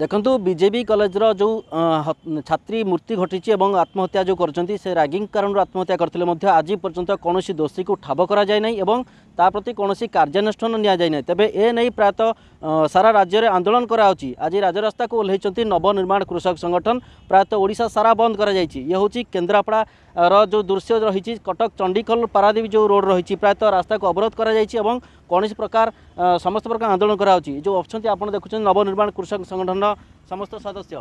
ଦେଖନ୍ତୁ ବିଜେପି କଲେଜର ଯେଉଁ ଛାତ୍ରୀ ମୃତ୍ୟୁ ଘଟିଛି ଏବଂ ଆତ୍ମହତ୍ୟା ଯେଉଁ କରିଛନ୍ତି ସେ ରାଗିଂ କାରଣରୁ ଆତ୍ମହତ୍ୟା କରିଥିଲେ ମଧ୍ୟ ଆଜି ପର୍ଯ୍ୟନ୍ତ କୌଣସି ଦୋଷୀକୁ ଠାବ କରାଯାଇନାହିଁ ଏବଂ ତା ପ୍ରତି କୌଣସି କାର୍ଯ୍ୟାନୁଷ୍ଠାନ ନିଆଯାଇନାହିଁ ତେବେ ଏ ନେଇ ପ୍ରାୟତଃ ସାରା ରାଜ୍ୟରେ ଆନ୍ଦୋଳନ କରାହେଉଛି ଆଜି ରାଜରାସ୍ତାକୁ ଓହ୍ଲାଇଛନ୍ତି ନବନିର୍ମାଣ କୃଷକ ସଂଗଠନ ପ୍ରାୟତଃ ଓଡ଼ିଶା ସାରା ବନ୍ଦ କରାଯାଇଛି ଇଏ ହେଉଛି କେନ୍ଦ୍ରାପଡ଼ାର ଯେଉଁ ଦୃଶ୍ୟ ରହିଛି କଟକ ଚଣ୍ଡିଖୋଲ ପାରାଦ୍ୱୀପ ଯେଉଁ ରୋଡ଼ ରହିଛି ପ୍ରାୟତଃ ରାସ୍ତାକୁ ଅବରୋଧ କରାଯାଇଛି ଏବଂ କୌଣସି ପ୍ରକାର ସମସ୍ତ ପ୍ରକାର ଆନ୍ଦୋଳନ କରାହେଉଛି ଯେଉଁ ଅଛନ୍ତି ଆପଣ ଦେଖୁଛନ୍ତି ନବନିର୍ମାଣ କୃଷକ ସଂଗଠନର ସମସ୍ତ ସଦସ୍ୟ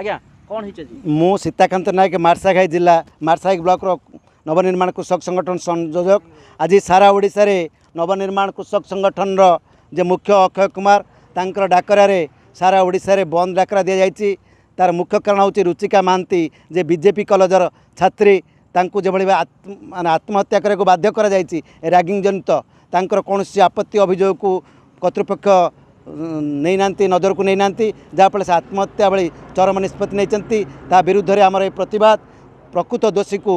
ଆଜ୍ଞା କ'ଣ ହେଇଛନ୍ତି ମୁଁ ସୀତାକାନ୍ତ ନାୟକ ମାର୍ସାଘାଇ ଜିଲ୍ଲା ମାର୍ସାଘାଇ ବ୍ଲକର ନବନିର୍ମାଣ କୃଷକ ସଂଗଠନ ସଂଯୋଜକ ଆଜି ସାରା ଓଡ଼ିଶାରେ ନବନିର୍ମାଣ କୃଷକ ସଂଗଠନର ଯେ ମୁଖ୍ୟ ଅକ୍ଷୟ କୁମାର ତାଙ୍କର ଡାକରାରେ ସାରା ଓଡ଼ିଶାରେ ବନ୍ଦ ଡାକରା ଦିଆଯାଇଛି ତା'ର ମୁଖ୍ୟ କାରଣ ହେଉଛି ରୁଚିକା ମହାନ୍ତି ଯେ ବିଜେପି କଲେଜର ଛାତ୍ରୀ ତାଙ୍କୁ ଯେଭଳି ମାନେ ଆତ୍ମହତ୍ୟା କରିବାକୁ ବାଧ୍ୟ କରାଯାଇଛି ରାଗିଂ ଜନିତ ତାଙ୍କର କୌଣସି ଆପତ୍ତି ଅଭିଯୋଗକୁ କର୍ତ୍ତୃପକ୍ଷ नजर नजरको नैना जहाले आत्महत्या भन्दै चरम निष्पत्ति नै ताविरुद्धले आमद प्रकृत दोषीको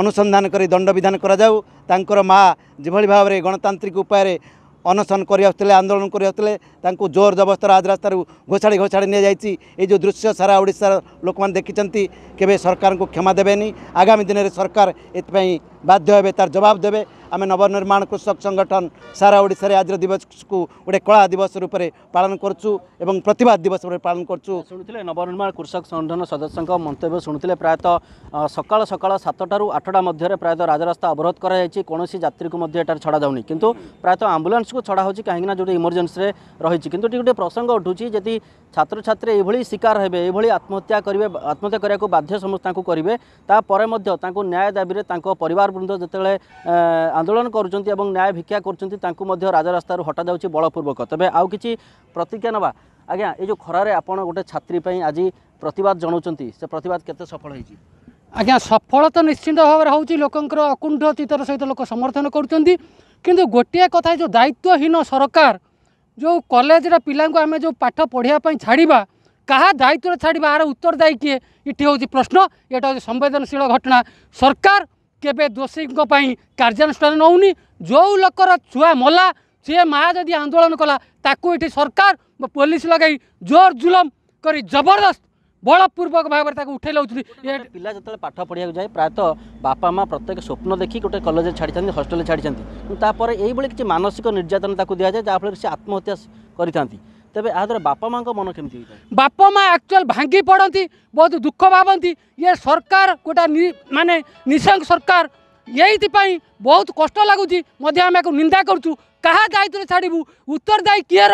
अनुसन्धान दण्डविधान मात्रै गणतान्त्रिक उपयर अनसन गरिसके आन्दोलन गरिसकेँले जोर जबस्त राज रा घोषाडी घोषाडिया यो जो दृश्य सारा ओडार लोके देखिन्छ सरकार को क्षमा देन आगामी दिन दिनले सरकार यतिप ବାଧ୍ୟ ହେବେ ତାର ଜବାବ ଦେବେ ଆମେ ନବନିର୍ମାଣ କୃଷକ ସଂଗଠନ ସାରା ଓଡ଼ିଶାରେ ଆଜିର ଦିବସକୁ ଗୋଟେ କଳା ଦିବସ ରୂପରେ ପାଳନ କରୁଛୁ ଏବଂ ପ୍ରତିବାଦ ଦିବସ ରୂପରେ ପାଳନ କରୁଛୁ ଶୁଣୁଥିଲେ ନବନିର୍ମାଣ କୃଷକ ସଂଗଠନ ସଦସ୍ୟଙ୍କ ମନ୍ତବ୍ୟ ଶୁଣୁଥିଲେ ପ୍ରାୟତଃ ସକାଳ ସକାଳ ସାତଟାରୁ ଆଠଟା ମଧ୍ୟରେ ପ୍ରାୟତଃ ରାଜରାସ୍ତା ଅବରୋଧ କରାଯାଇଛି କୌଣସି ଯାତ୍ରୀକୁ ମଧ୍ୟ ଏଠାରେ ଛଡ଼ାଯାଉନି କିନ୍ତୁ ପ୍ରାୟତଃ ଆମ୍ବୁଲାନ୍ସକୁ ଛଡ଼ା ହେଉଛି କାହିଁକିନା ଯେଉଁଠି ଇମର୍ଜେନ୍ସିରେ ରହିଛି କିନ୍ତୁ ଏଠି ଗୋଟେ ପ୍ରସଙ୍ଗ ଉଠୁଛି ଯଦି ଛାତ୍ରଛାତ୍ରୀ ଏଭଳି ଶିକାର ହେବେ ଏଭଳି ଆତ୍ମହତ୍ୟା କରିବେ ଆତ୍ମହତ୍ୟା କରିବାକୁ ବାଧ୍ୟ ସମସ୍ତ ତାଙ୍କୁ କରିବେ ତାପରେ ମଧ୍ୟ ତାଙ୍କୁ ନ୍ୟାୟ ଦାବିରେ ତାଙ୍କ ପରିବାର ବୃନ୍ଦ ଯେତେବେଳେ ଆନ୍ଦୋଳନ କରୁଛନ୍ତି ଏବଂ ନ୍ୟାୟ ଭିକ୍ଷା କରୁଛନ୍ତି ତାଙ୍କୁ ମଧ୍ୟ ରାଜରାସ୍ତାରୁ ହଟାଯାଉଛି ବଳପୂର୍ବକ ତେବେ ଆଉ କିଛି ପ୍ରତିଜ୍ଞା ନେବା ଆଜ୍ଞା ଏ ଯେଉଁ ଖରାରେ ଆପଣ ଗୋଟେ ଛାତ୍ରୀ ପାଇଁ ଆଜି ପ୍ରତିବାଦ ଜଣାଉଛନ୍ତି ସେ ପ୍ରତିବାଦ କେତେ ସଫଳ ହୋଇଛି ଆଜ୍ଞା ସଫଳ ତ ନିଶ୍ଚିନ୍ତ ଭାବରେ ହେଉଛି ଲୋକଙ୍କର ଅକୁଣ୍ଠ ଚିତ୍ତର ସହିତ ଲୋକ ସମର୍ଥନ କରୁଛନ୍ତି କିନ୍ତୁ ଗୋଟିଏ କଥା ଯେଉଁ ଦାୟିତ୍ୱହୀନ ସରକାର ଯେଉଁ କଲେଜର ପିଲାଙ୍କୁ ଆମେ ଯେଉଁ ପାଠ ପଢ଼ିବା ପାଇଁ ଛାଡ଼ିବା କାହା ଦାୟିତ୍ୱରେ ଛାଡ଼ିବା ଆର ଉତ୍ତରଦାୟୀ କିଏ ଏଠି ହେଉଛି ପ୍ରଶ୍ନ ଏଇଟା ହେଉଛି ସମ୍ବେଦନଶୀଳ ଘଟଣା ସରକାର କେବେ ଦୋଷୀଙ୍କ ପାଇଁ କାର୍ଯ୍ୟାନୁଷ୍ଠାନ ନେଉନି ଯେଉଁ ଲୋକର ଛୁଆ ମଲା ସିଏ ମାଆ ଯଦି ଆନ୍ଦୋଳନ କଲା ତାକୁ ଏଠି ସରକାର ବା ପୋଲିସ ଲଗାଇ ଜୋର ଜୁଲମ କରି ଜବରଦସ୍ତ ବଳପୂର୍ବକ ଭାବରେ ତାକୁ ଉଠାଇ ନେଉଛନ୍ତି ପିଲା ଯେତେବେଳେ ପାଠ ପଢ଼ିବାକୁ ଯାଏ ପ୍ରାୟତଃ ବାପା ମା' ପ୍ରତ୍ୟେକ ସ୍ୱପ୍ନ ଦେଖି ଗୋଟେ କଲେଜରେ ଛାଡ଼ିଥାନ୍ତି ହଷ୍ଟେଲରେ ଛାଡ଼ିଥାନ୍ତି ତାପରେ ଏଇଭଳି କିଛି ମାନସିକ ନିର୍ଯାତନା ତାକୁ ଦିଆଯାଏ ଯାହାଫଳରେ ସେ ଆତ୍ମହତ୍ୟା କରିଥାନ୍ତି तबे आदर बापा माँ का मन क्यों नहीं बापा एक्चुअल भांगी पड़ों थी बहुत दुखों ये सरकार कोटा नी माने निशंक सरकार यही थी पाई बहुत कोस्टल लगो थी मध्य निंदा करतू कहाँ दायित्व छाड़ी बु उत्तर दाय क्या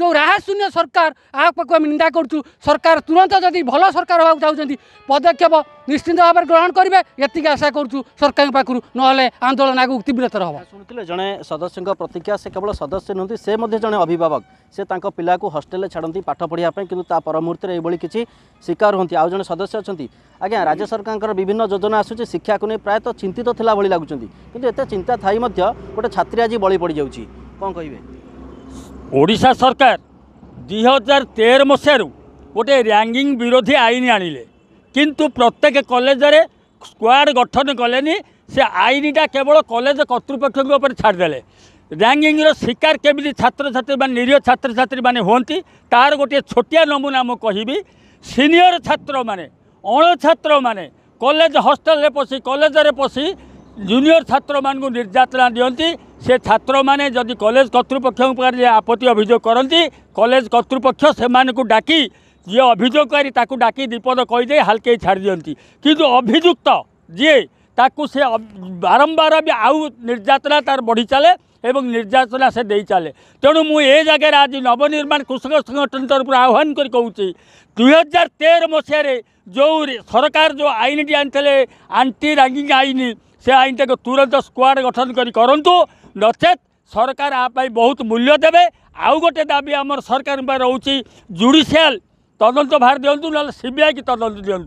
ଯେଉଁ ରାହାଶୂନ୍ୟ ସରକାର ଏହା ପାଖକୁ ଆମେ ନିନ୍ଦା କରୁଛୁ ସରକାର ତୁରନ୍ତ ଯଦି ଭଲ ସରକାର ହେବାକୁ ଚାହୁଁଛନ୍ତି ପଦକ୍ଷେପ ନିଶ୍ଚିନ୍ତ ଭାବରେ ଗ୍ରହଣ କରିବେ ଏତିକି ଆଶା କରୁଛୁ ସରକାରଙ୍କ ପାଖରୁ ନହେଲେ ଆନ୍ଦୋଳନ ଆଗକୁ ତୀବ୍ରତର ହେବ ଶୁଣିଥିଲେ ଜଣେ ସଦସ୍ୟଙ୍କ ପ୍ରତିକ୍ରିୟା ସେ କେବଳ ସଦସ୍ୟ ନୁହନ୍ତି ସେ ମଧ୍ୟ ଜଣେ ଅଭିଭାବକ ସେ ତାଙ୍କ ପିଲାକୁ ହଷ୍ଟେଲରେ ଛାଡ଼ନ୍ତି ପାଠ ପଢ଼ିବା ପାଇଁ କିନ୍ତୁ ତା ପରମୁହୂର୍ତ୍ତରେ ଏଭଳି କିଛି ଶିକାର ହୁଅନ୍ତି ଆଉ ଜଣେ ସଦସ୍ୟ ଅଛନ୍ତି ଆଜ୍ଞା ରାଜ୍ୟ ସରକାରଙ୍କର ବିଭିନ୍ନ ଯୋଜନା ଆସୁଛି ଶିକ୍ଷାକୁ ନେଇ ପ୍ରାୟତଃ ଚିନ୍ତିତ ଥିଲା ଭଳି ଲାଗୁଛନ୍ତି କିନ୍ତୁ ଏତେ ଚିନ୍ତା ଥାଇ ମଧ୍ୟ ଗୋଟେ ଛାତ୍ରୀ ଆଜି ବଳି ପଡ଼ିଯାଉଛି କ'ଣ କହିବେ ଓଡ଼ିଶା ସରକାର ଦୁଇ ହଜାର ତେର ମସିହାରୁ ଗୋଟିଏ ର୍ୟାଙ୍ଗିଂ ବିରୋଧୀ ଆଇନ ଆଣିଲେ କିନ୍ତୁ ପ୍ରତ୍ୟେକ କଲେଜରେ ସ୍କ୍ୱାଡ଼ ଗଠନ କଲେନି ସେ ଆଇନଟା କେବଳ କଲେଜ କର୍ତ୍ତୃପକ୍ଷଙ୍କ ଉପରେ ଛାଡ଼ିଦେଲେ ର୍ୟାଙ୍ଗିଂର ଶିକାର କେମିତି ଛାତ୍ରଛାତ୍ରୀମାନେ ନିରୀହ ଛାତ୍ରଛାତ୍ରୀମାନେ ହୁଅନ୍ତି ତା'ର ଗୋଟିଏ ଛୋଟିଆ ନମୁନା ମୁଁ କହିବି ସିନିୟର ଛାତ୍ରମାନେ ଅଣଛାତ୍ରମାନେ କଲେଜ ହଷ୍ଟେଲରେ ପଶି କଲେଜରେ ପଶି ଜୁନିୟର ଛାତ୍ରମାନଙ୍କୁ ନିର୍ଯାତନା ଦିଅନ୍ତି সে ছাত্র মানে যদি কলেজ কর্তৃপক্ষ আপত্তি অভিযোগ করতে কলেজ কর্তৃপক্ষ সেমানকু ডাকি যে অভিযোগকারী তাকে ডাকি বিপদ কইদে হালকে ছাড় দিকে কিন্তু অভিযুক্ত যে তাকে সে বারম্বার বি আউ নির্যাতনা তার বড়ি চালে এবং নির্যাতনা সে দিয়ে চালে তেমন মু এ জায়গায় আজ নবনির্মাণ কৃষক সংগঠন তরফ আহ্বান করে কৌছি দুই হাজার তের মশায় যে সরকার যে আইনটি আনিলে আন্টি রাগিং আইন সে আইনটাকে তুরন্ত স্কোয়াড গঠন করে করতু ନଚେତ୍ ସରକାର ଆ ପାଇଁ ବହୁତ ମୂଲ୍ୟ ଦେବେ ଆଉ ଗୋଟେ ଦାବି ଆମର ସରକାରଙ୍କ ପାଇଁ ରହୁଛି ଜୁଡ଼ିସିଆଲ তদন্ত ভার দিও না সিবিআই কি তদন্ত দিও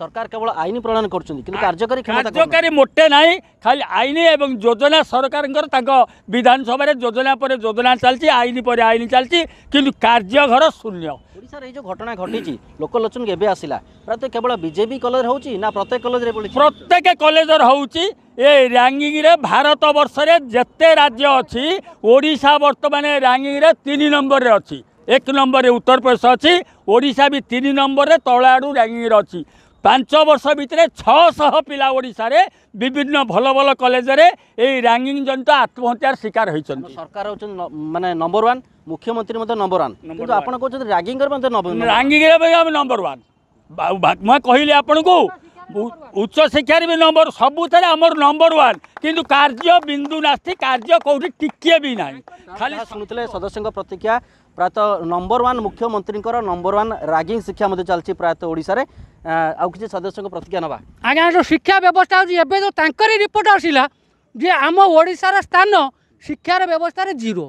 সরকার কেবল আইন প্রণয়ন করছেন কিন্তু কার্যকারী কার্যকারী মোটে না খালি আইন এবং যোজনা সরকার তাঙ্ক বিধানসভার যোজনা পরে যোজনা চালছি আইন পরে আইন চালছি কিন্তু কার্যঘর শূন্য ওড়িশার এই যে ঘটনা ঘটিছে লোকলোচন এবে আসিলা প্রায় কেবল বিজেপি কলেজ হচ্ছে না প্রত্যেক কলেজ প্রত্যেক কলেজর হচ্ছে ଏ ରାଙ୍କିଙ୍ଗରେ ଭାରତ ବର୍ଷରେ যেতে রাজ্য ଅଛି ଓଡ଼ିଶା ବର୍ତ୍ତମାନ ରାଙ୍କିଙ୍ଗରେ তিন ନମ୍ବରରେ ଅଛି ଏକ ନମ୍ବରରେ ଉତ୍ତରପ୍ରଦେଶ ଅଛି ଓଡ଼ିଶା ବି ତିନି ନମ୍ବରରେ ତଳ ଆଡ଼ୁ ର୍ୟାଙ୍କିଂରେ ଅଛି ପାଞ୍ଚ ବର୍ଷ ଭିତରେ ଛଅଶହ ପିଲା ଓଡ଼ିଶାରେ ବିଭିନ୍ନ ଭଲ ଭଲ କଲେଜରେ ଏଇ ରାଙ୍ଗିଂ ଜନିତ ଆତ୍ମହତ୍ୟାର ଶିକାର ହୋଇଛନ୍ତି ସରକାର ହେଉଛନ୍ତି ମାନେ ନମ୍ବର ୱାନ୍ ମୁଖ୍ୟମନ୍ତ୍ରୀ ମଧ୍ୟ ନମ୍ବର ୱାନ୍ କିନ୍ତୁ ଆପଣ କହୁଛନ୍ତି ରାଙ୍ଗିଂରେ ମଧ୍ୟ ରାଙ୍ଗିଂରେ ମଧ୍ୟ ଆମେ ନମ୍ବର ୱାନ୍ ମୁଁ କହିଲି ଆପଣଙ୍କୁ ଉଚ୍ଚଶିକ୍ଷାରେ ବି ନମ୍ବର ସବୁଥିରେ ଆମର ନମ୍ବର ୱାନ୍ କିନ୍ତୁ କାର୍ଯ୍ୟ ବିନ୍ଦୁ ନାସ୍ତି କାର୍ଯ୍ୟ କେଉଁଠି ଟିକିଏ ବି ନାହିଁ ଖାଲି ଶୁଣୁଥିଲେ ସଦସ୍ୟଙ୍କ ପ୍ରତିକ୍ରିୟା ପ୍ରାୟତଃ ନମ୍ବର ୱାନ୍ ମୁଖ୍ୟମନ୍ତ୍ରୀଙ୍କର ନମ୍ବର ୱାନ୍ ରାଗିଂ ଶିକ୍ଷା ମଧ୍ୟ ଚାଲିଛି ପ୍ରାୟତଃ ଓଡ଼ିଶାରେ ଆଉ କିଛି ସଦସ୍ୟଙ୍କ ପ୍ରତିକ୍ରିୟା ନେବା ଆଜ୍ଞା ଯେଉଁ ଶିକ୍ଷା ବ୍ୟବସ୍ଥା ହେଉଛି ଏବେ ଯେଉଁ ତାଙ୍କରି ରିପୋର୍ଟ ଆସିଲା ଯେ ଆମ ଓଡ଼ିଶାର ସ୍ଥାନ ଶିକ୍ଷାର ବ୍ୟବସ୍ଥାରେ ଜିରୋ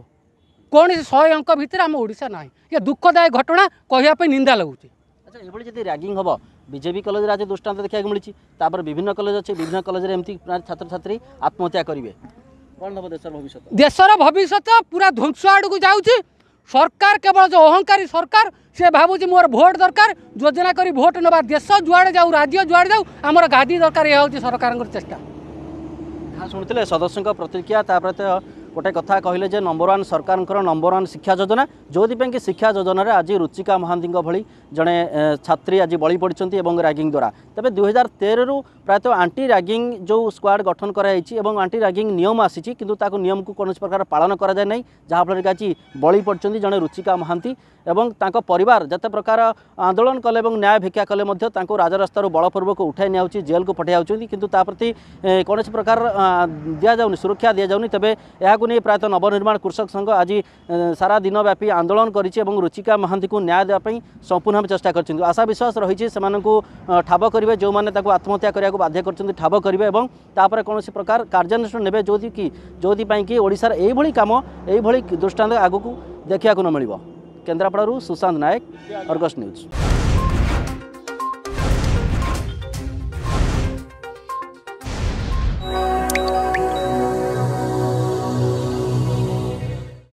କୌଣସି ଶହେ ଅଙ୍କ ଭିତରେ ଆମ ଓଡ଼ିଶା ନାହିଁ ଏ ଦୁଃଖଦାୟକ ଘଟଣା କହିବା ପାଇଁ ନିନ୍ଦା ଲାଗୁଛି ଆଚ୍ଛା ଏଭଳି ଯଦି ରାଗିଂ ହେବ বিজেপি কলেজের আজ দৃষ্টান্ত দেখা মিলছে তাপরে বিভিন্ন কলেজ অছে বিভিন্ন কলেজের এমতি ছাত্রছাত্রী আত্মহত্যা করবে দেশের ভবিষ্যৎ পুরা ধ্বংস আড়ক যাচ্ছি সরকার কেবল যে অহংকারী সরকার সে ভাবুছি মোর ভোট দরকার যোজনা করে ভোট নেওয়া দেশ যুয়াড়ে যাও রাজ্য যুয়াড়ে যাও আমার গাদি দরকার এ হচ্ছে সরকারের চেষ্টা হ্যাঁ শুনে সদস্য প্রতিক্রিয়া তাপরে তো গোটে কথা কহিলে যে নম্বর ওয়ান সরকারঙ্কর নম্বর ওয়ান শিক্ষা যোজনা যেপাই কি শিক্ষা যোজনার আজ রুচিকা মহান্তি ভি জনে ছাত্রী আজ বলি পড়ছেন এবং র্যাগিং দ্বারা তবে দুই হাজার তেরু প্রায়ত আন্টি র্যাগিং যে স্কোয়াড গঠন করা হয়েছে এবং আন্টি র্যাগিং নিয়ম আসিছে কিন্তু তা নিয়ম কৌশি প্রকার পালন করা যায় না যাফলের কি আজ বলি পড়ছেন জনে রুচিকা মহান্তি এবং তাঁর পরিবার যেতে প্রকার আন্দোলন কলে এবং ন্যায় ভিক্ষা কলে তাঁর রাজরাস্তার বলপূর্বক উঠাই নিয়া হচ্ছে জেলকু পঠাই যাচ্ছেন কিন্তু তা প্রতি কৌশি প্রকার দিয়া যাওনি সুরক্ষা দিয়া যাওনি তবে এখন নেই প্রায়তঃ নবনির্মাণ কৃষক সংঘ আজ সারা দিনব্যাপী আন্দোলন করেছে এবং রুচিকা মহান্তি ন্যায় দেওয়া সম্পূর্ণ ভাবে চেষ্টা করছেন আশা বিশ্বাস রয়েছে সে ঠাব করবে যে আত্মহত্যা করা বাধ্য করছেন ঠাব করবে এবং তাপরে কৌশি প্রকার কার্যানুষ্ঠান নেবে যেকি যেপাইকি ওড়শার এইভাবে কাম এইভাবে দৃষ্টান্ত আগুক দেখা মিলব কেন্দ্রাপড়ু সুশান্ত নায়ক অর্গস নিউজ